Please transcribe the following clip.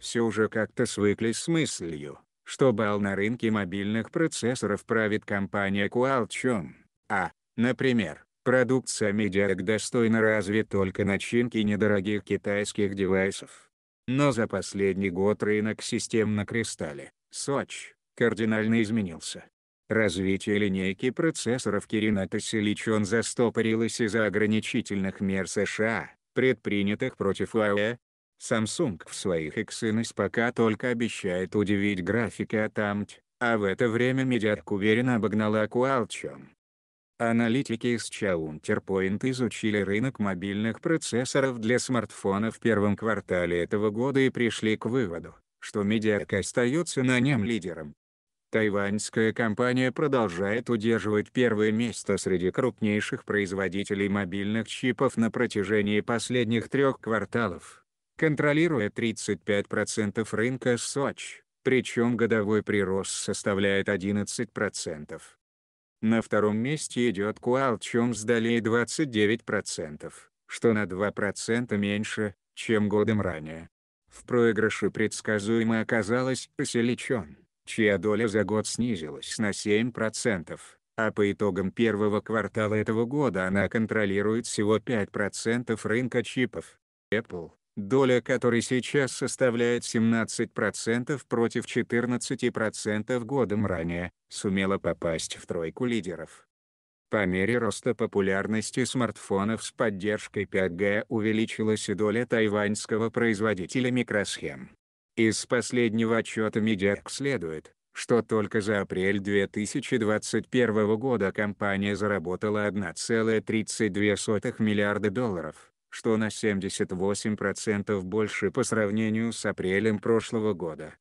все уже как-то свыклись с мыслью, что бал на рынке мобильных процессоров правит компания Qualcomm, а, например, продукция Mediatek достойна разве только начинки недорогих китайских девайсов. Но за последний год рынок систем на кристалле, Сочи, кардинально изменился. Развитие линейки процессоров Kirin Silicon застопорилось из-за ограничительных мер США, предпринятых против Huawei. Samsung в своих Exynos пока только обещает удивить графики от AMD, а в это время Mediatek уверенно обогнала Qualcomm. Аналитики из Counterpoint изучили рынок мобильных процессоров для смартфона в первом квартале этого года и пришли к выводу, что Mediatek остается на нем лидером. Тайваньская компания продолжает удерживать первое место среди крупнейших производителей мобильных чипов на протяжении последних трех кварталов контролируя 35% рынка Сочи, причем годовой прирост составляет 11%. На втором месте идет Qualcomm с долей 29%, что на 2% меньше, чем годом ранее. В проигрыше предсказуемо оказалась Поселичон, чья доля за год снизилась на 7%, а по итогам первого квартала этого года она контролирует всего 5% рынка чипов. Apple, доля которой сейчас составляет 17% против 14% годом ранее, сумела попасть в тройку лидеров. По мере роста популярности смартфонов с поддержкой 5G увеличилась и доля тайваньского производителя микросхем. Из последнего отчета Медиак следует, что только за апрель 2021 года компания заработала 1,32 миллиарда долларов что на 78% больше по сравнению с апрелем прошлого года.